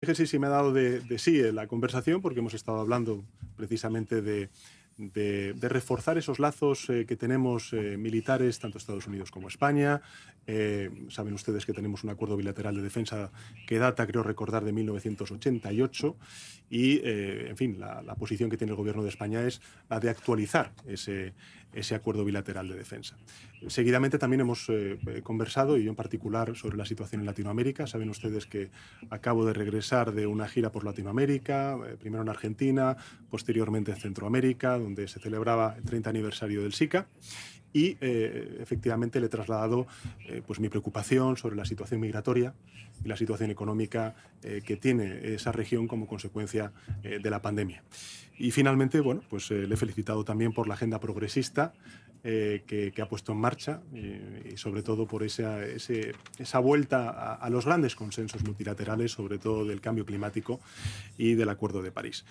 Fíjese si me ha dado de, de sí en eh, la conversación, porque hemos estado hablando precisamente de, de, reforzar esos lazos eh, que tenemos eh, militares, tanto Estados Unidos como España. Eh, saben ustedes que tenemos un acuerdo bilateral de defensa que data, creo recordar, de 1988. Y, en fin, la, la, posición que tiene el Gobierno de España es la de actualizar ese, ese acuerdo bilateral de defensa. Seguidamente también hemos conversado, y yo en particular, sobre la situación en Latinoamérica. Saben ustedes que acabo de regresar de una gira por Latinoamérica, primero en Argentina, posteriormente en Centroamérica, donde se celebraba el 30 aniversario del SICA y eh, efectivamente le he trasladado eh, pues mi preocupación sobre la situación migratoria y la situación económica eh, que tiene esa región como consecuencia de la pandemia. Y finalmente, bueno, pues le he felicitado también por la agenda progresista que, ha puesto en marcha y sobre todo por esa, vuelta a los grandes consensos multilaterales, sobre todo del cambio climático y del Acuerdo de París.